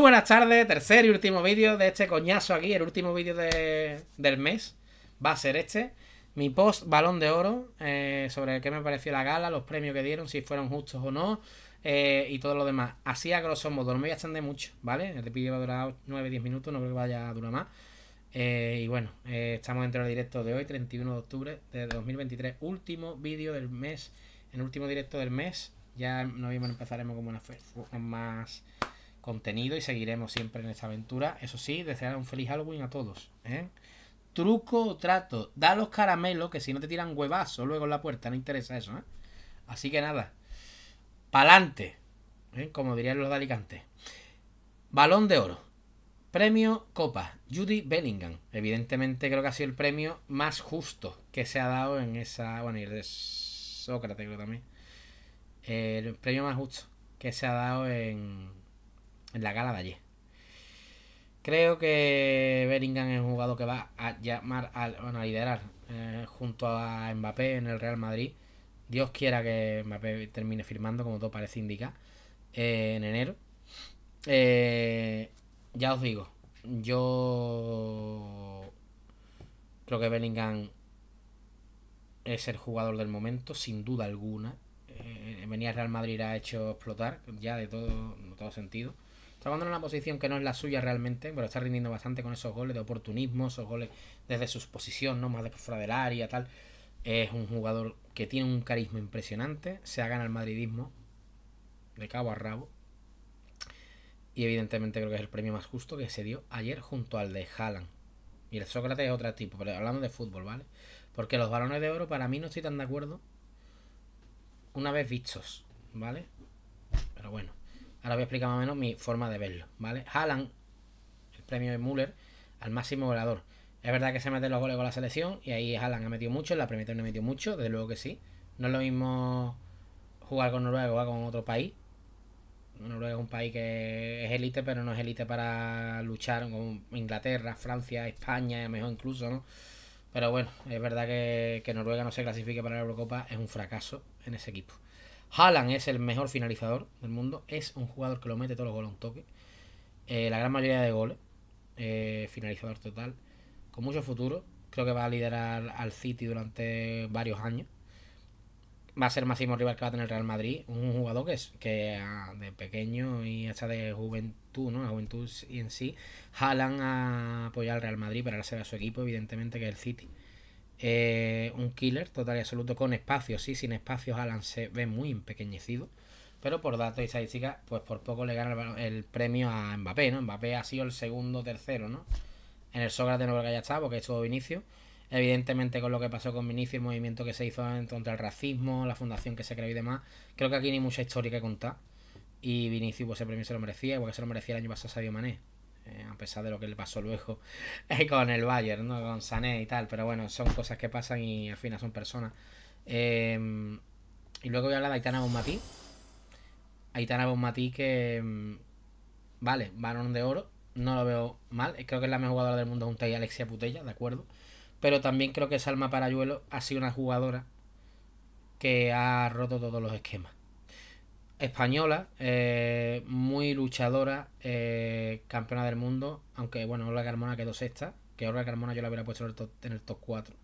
buenas tardes, tercer y último vídeo de este coñazo aquí, el último vídeo de, del mes va a ser este. Mi post Balón de Oro, eh, sobre qué me pareció la gala, los premios que dieron, si fueron justos o no, eh, y todo lo demás. Así a grosso modo, no me voy a extender mucho, ¿vale? El vídeo va a durar 9-10 minutos, no creo que vaya a durar más. Eh, y bueno, estamos dentro del directo de hoy, 31 de octubre de 2023, último vídeo del mes, el último directo del mes. Ya no vimos empezaremos con, una con más contenido y seguiremos siempre en esta aventura. Eso sí, desear un feliz Halloween a todos. ¿eh? Truco trato, da los caramelos que si no te tiran huevazo luego en la puerta, no interesa eso. ¿eh? Así que nada, pa'lante, ¿eh? como dirían los de Alicante. Balón de oro, premio Copa, Judy Bellingham. Evidentemente creo que ha sido el premio más justo que se ha dado en esa... Bueno, y de Sócrates creo también. El premio más justo que se ha dado en, en la gala de ayer. Creo que Bellingham es un jugador que va a llamar a, bueno, a liderar eh, junto a Mbappé en el Real Madrid. Dios quiera que Mbappé termine firmando, como todo parece indicar, eh, en enero. Eh, ya os digo, yo creo que Bellingham es el jugador del momento, sin duda alguna. venía Real Madrid ha hecho explotar ya de todo, de todo sentido. Está jugando en una posición que no es la suya realmente, pero está rindiendo bastante con esos goles de oportunismo, esos goles desde sus posiciones ¿no? Más de fuera del área, tal. Es un jugador que tiene un carisma impresionante, se ha ganado el madridismo de cabo a rabo. Y evidentemente creo que es el premio más justo que se dio ayer junto al de Haaland. Y el Sócrates es otro tipo, pero hablando de fútbol, ¿vale? Porque los balones de oro para mí no estoy tan de acuerdo una vez vistos, ¿vale? Pero bueno. Ahora voy a explicar más o menos mi forma de verlo, ¿vale? Haaland, el premio de Müller, al máximo goleador. Es verdad que se meten los goles con la selección y ahí Haaland ha metido mucho, en la Premier no ha metido mucho, desde luego que sí. No es lo mismo jugar con Noruega o jugar con otro país. Noruega es un país que es élite, pero no es élite para luchar con Inglaterra, Francia, España, mejor incluso, ¿no? Pero bueno, es verdad que, que Noruega no se clasifique para la Eurocopa, es un fracaso en ese equipo. Haaland es el mejor finalizador del mundo. Es un jugador que lo mete todos los goles a un toque. Eh, la gran mayoría de goles. Eh, finalizador total. Con mucho futuro. Creo que va a liderar al City durante varios años. Va a ser el máximo rival que va a tener el Real Madrid. Un jugador que es que ah, de pequeño y hasta de juventud, ¿no? La juventud y en sí. Haaland ha apoyado al Real Madrid para hacer a su equipo, evidentemente, que es el City un killer total y absoluto con espacios. Sí, sin espacios Alan se ve muy empequeñecido. Pero por datos y estadísticas, pues por poco le gana el, premio a Mbappé, ¿no? Mbappé ha sido el segundo, tercero, ¿no? En el Sócrates no creo que haya estado, porque estuvo Vinicius. Evidentemente, con lo que pasó con Vinicius, el movimiento que se hizo contra el racismo, la fundación que se creó y demás, creo que aquí ni mucha historia que contar. Y Vinicius, pues ese premio se lo merecía, porque se lo merecía el año pasado Sadio Mané. Eh, a pesar de lo que le pasó luego con el Bayern, ¿no? con Sané y tal, pero bueno, son cosas que pasan y al final son personas. Em, y luego voy a hablar de Aitana Bonmatí. Aitana Bonmatí que, em, vale, varón de oro, no lo veo mal, creo que es la mejor jugadora del mundo junto a Alexia Putella, de acuerdo, pero también creo que Salma Parayuelo ha sido una jugadora que ha roto todos los esquemas española, eh, muy luchadora, eh, campeona del mundo, aunque bueno, Olga Carmona quedó sexta, que Olga Carmona yo la hubiera puesto en el top, en el top 4.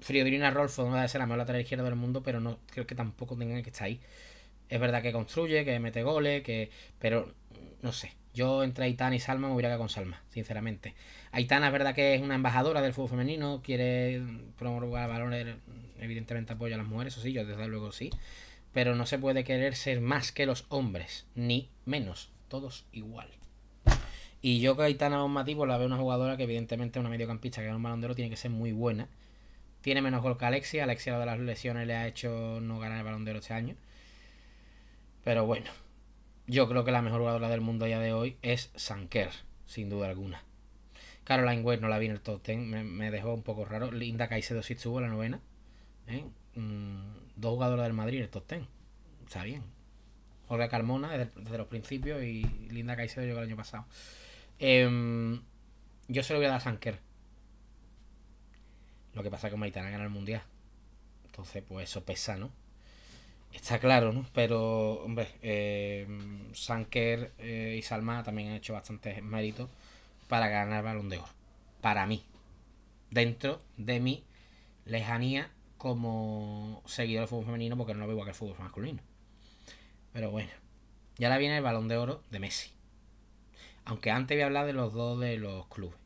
Friodrina Rolfo no debe ser la mejor lateral izquierda del mundo, pero no creo que tampoco tengan que estar ahí. Es verdad que construye, que mete goles, que pero no sé. Yo entre Aitana y Salma me hubiera quedado con Salma, sinceramente. Aitana es verdad que es una embajadora del fútbol femenino, quiere promover valores, evidentemente apoya a las mujeres, eso sí, yo desde luego sí pero no se puede querer ser más que los hombres, ni menos, todos igual. Y yo, que Gaitana Mativo, la veo una jugadora que, evidentemente, una mediocampista que gana un balondero tiene que ser muy buena. Tiene menos gol que Alexia. Alexia, la de las lesiones, le ha hecho no ganar el balondero este año. Pero bueno, yo creo que la mejor jugadora del mundo a día de hoy es Sanker, sin duda alguna. Caroline Webb no la vi en el top 10, me, dejó un poco raro. Linda Caicedo sí estuvo la novena. ¿eh? Mm, dos jugadores del Madrid en el top 10. Está bien. Jorge Carmona desde, los principios y Linda Caicedo llegó el año pasado. Em, yo se lo voy a dar a Sanker. Lo que pasa es que Maritana gana el mundial. Entonces, pues eso pesa, ¿no? Está claro, ¿no? Pero, hombre, em, Sanquer eh, y Salma también han hecho bastantes méritos para ganar el balón de oro. Para mí. Dentro de mi lejanía como seguidor del fútbol femenino porque no lo veo igual que el fútbol masculino. Pero bueno. ya la viene el balón de oro de Messi. Aunque antes voy a hablar de los dos de los clubes.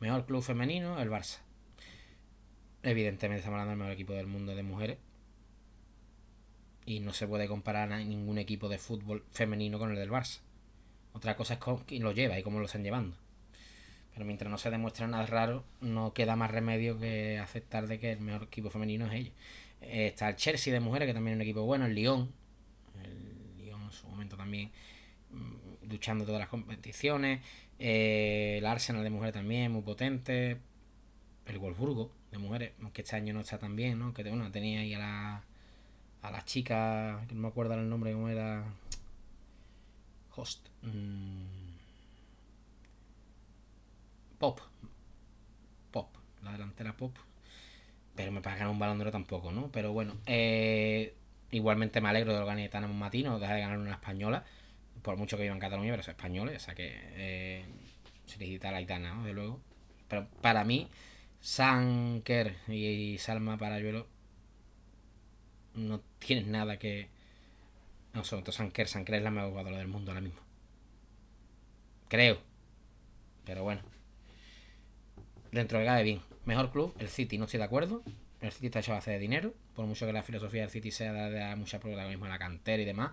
Mejor club femenino, el Barça. Evidentemente estamos hablando del mejor equipo del mundo de mujeres. Y no se puede comparar a ningún equipo de fútbol femenino con el del Barça. Otra cosa es con quién lo lleva y cómo lo están llevando. Pero mientras no se demuestra nada raro, no queda más remedio que aceptar de que el mejor equipo femenino es ellos. Eh, está el Chelsea de mujeres, que también es un equipo bueno, el Lyon, el en su momento también mm, luchando todas las competiciones, eh, el Arsenal de mujeres también, muy potente, el Wolfsburgo de mujeres, aunque este año no está tan bien, ¿no? Que bueno, tenía ahí a la, a las chicas, que no me acuerdo el nombre, cómo era, Host. Mm, Pop. Pop. La delantera Pop. Pero me pagan un balón tampoco, ¿no? Pero bueno, eh, igualmente me alegro de lo que gane Tana Matino, deja de ganar una española, por mucho que viva en Cataluña, pero son españoles, o sea que eh, se quita la Itana, De luego. Pero para mí, Sanker y Salma Parayuelo no tienes nada que. No, sobre todo Sanker. Sanker es la mejor jugadora del mundo ahora mismo. Creo. Pero bueno dentro del Mejor club, el City, no estoy de acuerdo. El City está hecho a base de dinero, por mucho que la filosofía del City sea de mucha protagonismo a la cantera y demás.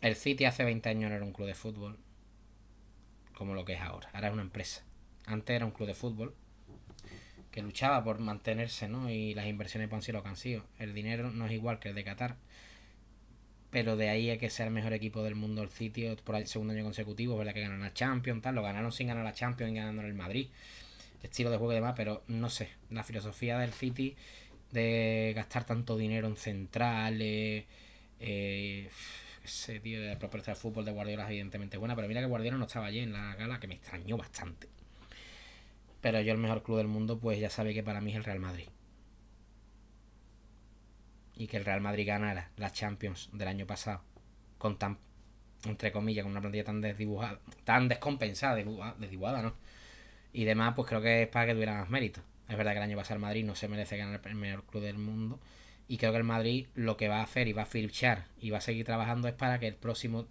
El City hace 20 años no era un club de fútbol como lo que es ahora. Ahora es una empresa. Antes era un club de fútbol que luchaba por mantenerse, ¿no? Y las inversiones pues, han sido lo que han sido. El dinero no es igual que el de Qatar. Pero de ahí a que sea el mejor equipo del mundo el City por el segundo año consecutivo, ¿verdad? Que ganan la Champions, tal. Lo ganaron sin ganar la Champions y ganando el Madrid estilo de juego y demás, pero no sé, la filosofía del City de gastar tanto dinero en centrales, eh, ese tío de la propuesta de fútbol de Guardiola es evidentemente buena, pero mira que Guardiola no estaba allí en la gala, que me extrañó bastante. Pero yo el mejor club del mundo, pues ya sabe que para mí es el Real Madrid. Y que el Real Madrid ganara las Champions del año pasado con tan, entre comillas, con una plantilla tan desdibujada, tan descompensada, desdibujada, ¿no? y demás, pues creo que es para que tuviera más mérito. Es verdad que el año pasado el Madrid no se merece ganar el mejor club del mundo. Y creo que el Madrid lo que va a hacer y va a fichar y va a seguir trabajando es para que el próximo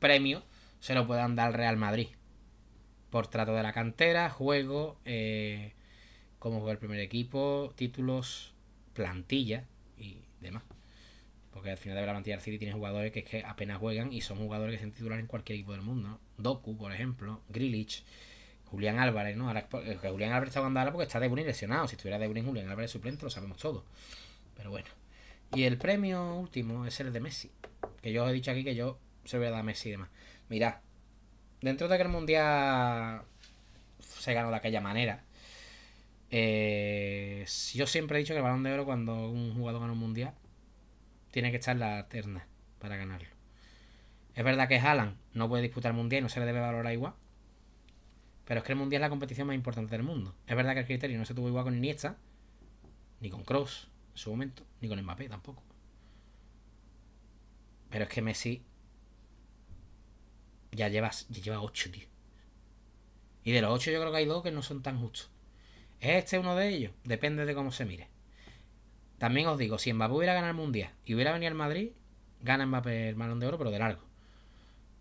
premio se lo puedan dar al Real Madrid. Por trato de la cantera, juego, eh, cómo juega el primer equipo, títulos, plantilla y demás. Porque al final de la plantilla del City tiene jugadores que, es que apenas juegan y son jugadores que se titular en cualquier equipo del mundo. Doku, por ejemplo, Grilich. Julián Álvarez, ¿no? Eh, Julián Álvarez está jugando porque está de Deburín lesionado. Si estuviera de Deburín, Julián Álvarez suplente, lo sabemos todo. Pero bueno. Y el premio último es el de Messi. Que yo os he dicho aquí que yo se voy a dar a Messi y demás. Mirad, dentro de que el Mundial se ganó de aquella manera. Eh, yo siempre he dicho que el balón de oro, cuando un jugador gana un mundial, tiene que estar en la terna para ganarlo. Es verdad que Alan no puede disputar el mundial y no se le debe valorar igual. Pero es que el Mundial es la competición más importante del mundo. Es verdad que el criterio no se tuvo igual con Iniesta, ni con Cross en su momento, ni con Mbappé tampoco. Pero es que Messi ya, llevas, ya lleva 8, tío. Y de los 8 yo creo que hay dos que no son tan justos. ¿Es este uno de ellos? Depende de cómo se mire. También os digo, si Mbappé hubiera ganado el Mundial y hubiera venido al Madrid, gana Mbappé el Malón de Oro, pero de largo.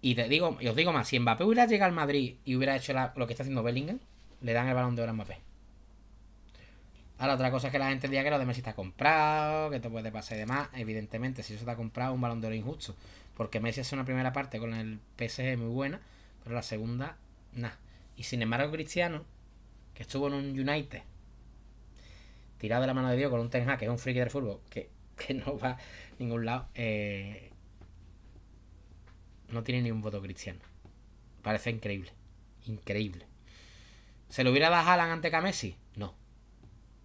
Y te digo, os digo más, si Mbappé hubiera llegado al Madrid y hubiera hecho lo que está haciendo Bellingham, le dan el balón de oro a Mbappé. Ahora, otra cosa es que la gente diga que lo de Messi está comprado, que te puede pasar y demás. Evidentemente, si eso está comprado, un balón de oro injusto. Porque Messi hace una primera parte con el PSG muy buena, pero la segunda, nada. Y sin embargo, Cristiano, que estuvo en un United, tirado de la mano de Dios con un Ten Hag, que es un friki del fútbol, que, que no va a ningún lado, eh, no tiene ni un voto cristiano. Parece increíble. Increíble. ¿Se lo hubiera dado a Alan ante que No.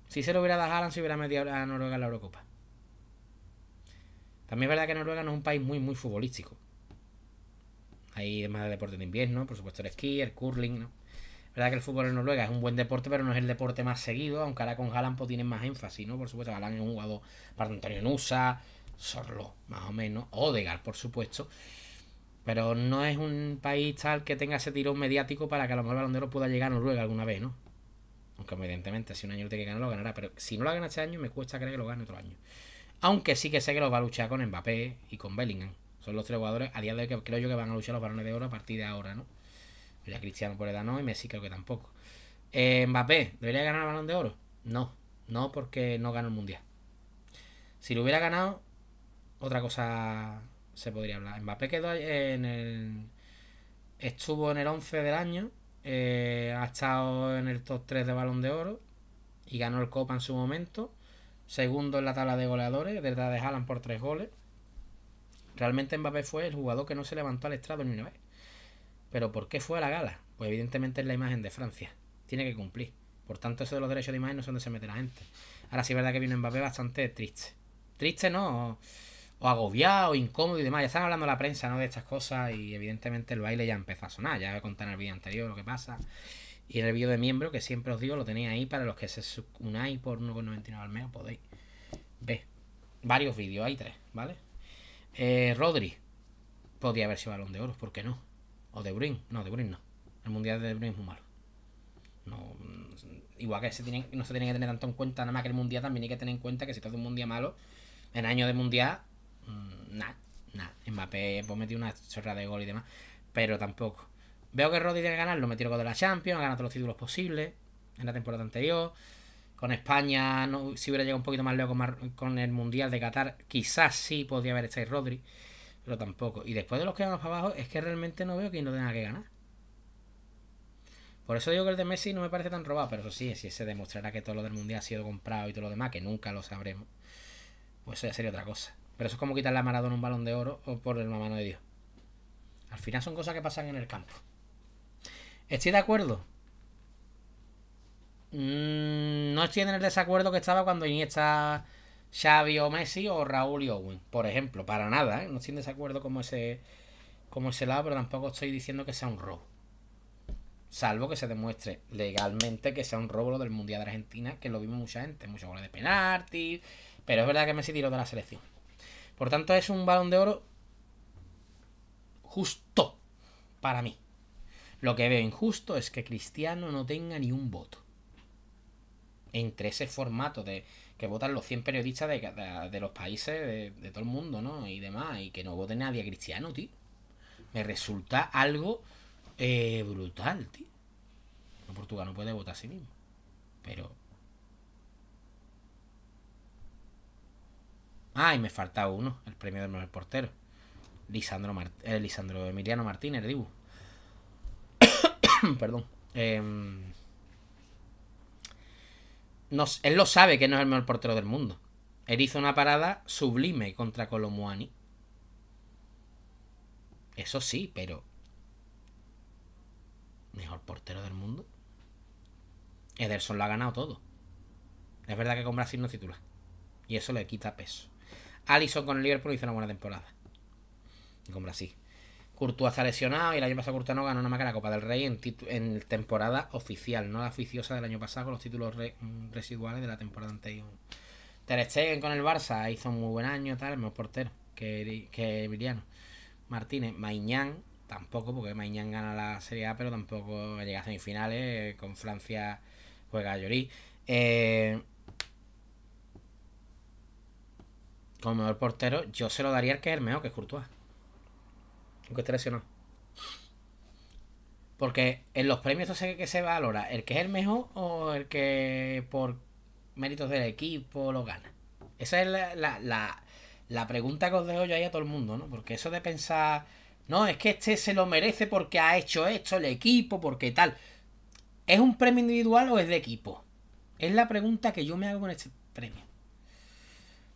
Si se lo hubiera dado a Alan se hubiera metido a Noruega en la Eurocopa. También es verdad que Noruega no es un país muy, muy futbolístico. Hay más de deportes de invierno, por supuesto el esquí, el curling, ¿no? Es verdad que el fútbol en Noruega es un buen deporte, pero no es el deporte más seguido, aunque ahora con Haaland pues, tienen más énfasis, ¿no? Por supuesto, Haaland es un jugador para Antonio Nusa, Sorlo, más o menos, Odegar, por supuesto. Pero no es un país tal que tenga ese tirón mediático para que a lo mejor el Balón de Oro pueda llegar a Noruega alguna vez, ¿no? Aunque evidentemente, si un año tiene que ganar, lo ganará. Pero si no lo gana este año, me cuesta creer que lo gane otro año. Aunque sí que sé que lo va a luchar con Mbappé y con Bellingham. Son los tres jugadores a día de hoy que creo yo que van a luchar los balones de oro a partir de ahora, ¿no? Ya Cristiano por no, y Messi creo que tampoco. Eh, Mbappé, ¿debería ganar el balón de oro? No, no porque no gana el mundial. Si lo hubiera ganado, otra cosa se podría hablar. Mbappé quedó en el. Estuvo en el 11 del año. Eh, ha estado en el top 3 de balón de oro. Y ganó el Copa en su momento. Segundo en la tabla de goleadores, De verdad de Haaland por 3 goles. Realmente Mbappé fue el jugador que no se levantó al estrado ni una vez. Pero ¿por qué fue a la gala? Pues evidentemente es la imagen de Francia. Tiene que cumplir. Por tanto, eso de los derechos de imagen no es donde se mete la gente. Ahora sí es verdad que vino Mbappé bastante triste. Triste no o agobiado, incómodo y demás. Ya están hablando la prensa, ¿no? De estas cosas y evidentemente el baile ya empezó a sonar. Ya voy a contar en el vídeo anterior lo que pasa. Y en el vídeo de miembro que siempre os digo, lo tenéis ahí para los que se unáis por 1,99 al mes, podéis ver varios vídeos, hay tres, ¿vale? Eh, Rodri podría haber sido balón de oro, ¿por qué no? O de Bruyne, no, de Bruyne no. El mundial de De Bruyne es muy malo. No, mm, igual que se no se tiene que tener tanto en cuenta, nada más que el mundial también hay que tener en cuenta que si todo hace un mundial malo, en año de mundial nada, mm, nada. Mbappé pues metió una chorra de gol y demás, pero tampoco. Veo que Rodri tiene que ganar, lo metió con la Champions, ha ganado todos los títulos posibles en la temporada anterior. Con España, si hubiera llegado un poquito más lejos con, el Mundial de Qatar, quizás sí podría haber estado Rodri, pero tampoco. Y después de los que van para abajo, es que realmente no veo que no tenga que ganar. Por eso digo que el de Messi no me parece tan robado, pero eso sí, si se demostrará que todo lo del Mundial ha sido comprado y todo lo demás, que nunca lo sabremos, pues eso ya sería otra cosa. Pero eso es como quitarle a Maradona un balón de oro o por el mano de Dios. Al final son cosas que pasan en el campo. ¿Estoy de acuerdo? Mm, no estoy en el desacuerdo que estaba cuando Iniesta, Xavi o Messi o Raúl y Owen, por ejemplo. Para nada, ¿eh? No estoy en desacuerdo como ese, como ese lado, pero tampoco estoy diciendo que sea un robo. Salvo que se demuestre legalmente que sea un robo lo del Mundial de Argentina, que lo vimos mucha gente, muchos goles de penalti. Pero es verdad que Messi tiró de la selección. Por tanto, es un balón de oro justo para mí. Lo que veo injusto es que Cristiano no tenga ni un voto. Entre ese formato de que votan los 100 periodistas de, los países de, todo el mundo, ¿no? Y demás, y que no vote nadie a Cristiano, tío. Me resulta algo eh, brutal, tío. Portugal no puede votar a sí mismo. Pero Ah, y me falta uno, el premio del mejor portero. Lisandro, eh, Lisandro Emiliano Martínez, digo, Perdón. Em, él lo sabe que no es el mejor portero del mundo. Él hizo una parada sublime contra Colomuani. Eso sí, pero. Mejor portero del mundo. Ederson lo ha ganado todo. Es verdad que con Brasil no titula. Y eso le quita peso. Allison con el Liverpool hizo una buena temporada. Y con Brasil. Courtois está lesionado y el año pasado Courtois no ganó una más la Copa del Rey en, temporada oficial, no la oficiosa del año pasado con los títulos residuales de la temporada anterior. Ter Stegen con el Barça hizo un muy buen año, tal, el mejor portero que, que Emiliano. Martínez, Maignan, tampoco, porque Maignan gana la Serie A, pero tampoco llega a semifinales, eh, con Francia juega a Llorí. Eh, como mejor portero, yo se lo daría al que es el mejor, que es Courtois. Aunque esté lesionado. Porque en los premios sé que se valora, el que es el mejor o el que por méritos del equipo lo gana. Esa es la, la pregunta que os dejo yo ahí a todo el mundo, ¿no? Porque eso de pensar, no, es que este se lo merece porque ha hecho esto, el equipo, porque tal. ¿Es un premio individual o es de equipo? Es la pregunta que yo me hago con este premio.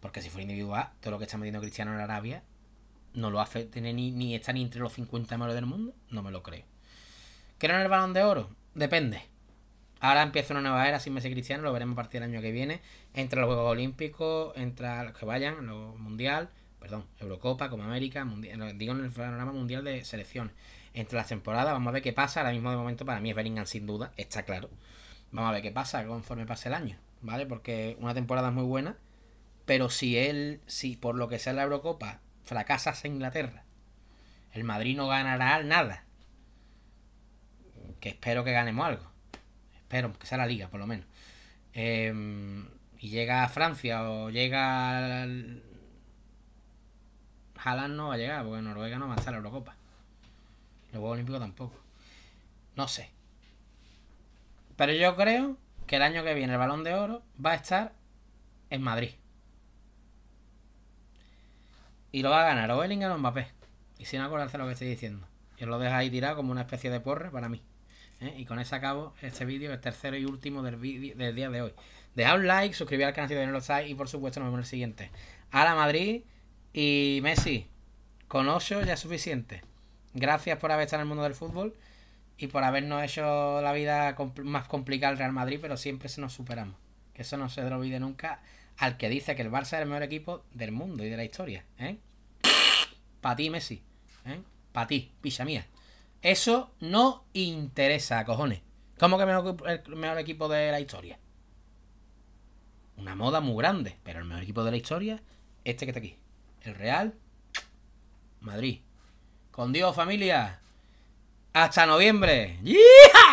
Porque si fuera individual, todo lo que está metiendo Cristiano en Arabia no lo hace tener ni, está ni entre los 50 mejores del mundo. No me lo creo. ¿Quieren el balón de oro? Depende. Ahora empieza una nueva era sin Messi Cristiano, lo veremos a partir del año que viene. Entre los Juegos Olímpicos, entre los que vayan, lo Mundial, perdón, Eurocopa, como América, digo en el panorama mundial de selección... Entre las temporadas, vamos a ver qué pasa. Ahora mismo, de momento, para mí es Beringan sin duda, está claro. Vamos a ver qué pasa conforme pase el año, ¿vale? Porque una temporada es muy buena pero si él, si por lo que sea la Eurocopa, fracasas en Inglaterra, el Madrid no ganará nada. Que espero que ganemos algo. Espero que sea la liga, por lo menos. Em, y llega a Francia o llega al... no va a llegar, porque Noruega no va a estar la Eurocopa. Los Juegos Olímpicos tampoco. No sé. Pero yo creo que el año que viene el balón de oro va a estar en Madrid. Y lo va a ganar o Bellingham o Mbappé. Y sin acordarse lo que estoy diciendo. Y lo deja ahí tirado como una especie de porre para mí. ¿eh? Y con eso acabo este vídeo, el tercero y último del, día de hoy. Deja un like, suscribir al canal si no lo sabes y por supuesto nos vemos en el siguiente. A la Madrid y Messi, con 8 ya suficiente. Gracias por haber estado en el mundo del fútbol y por habernos hecho la vida más complicada al Real Madrid, pero siempre se nos superamos. Que eso no se lo olvide nunca al que dice que el Barça es el mejor equipo del mundo y de la historia. ¿eh? Para ti, Messi. ¿eh? Para ti, picha mía. Eso no interesa, cojones. ¿Cómo que el mejor equipo de la historia? Una moda muy grande, pero el mejor equipo de la historia, este que está aquí. El Real Madrid. Con Dios, familia. Hasta noviembre. ¡Yeah!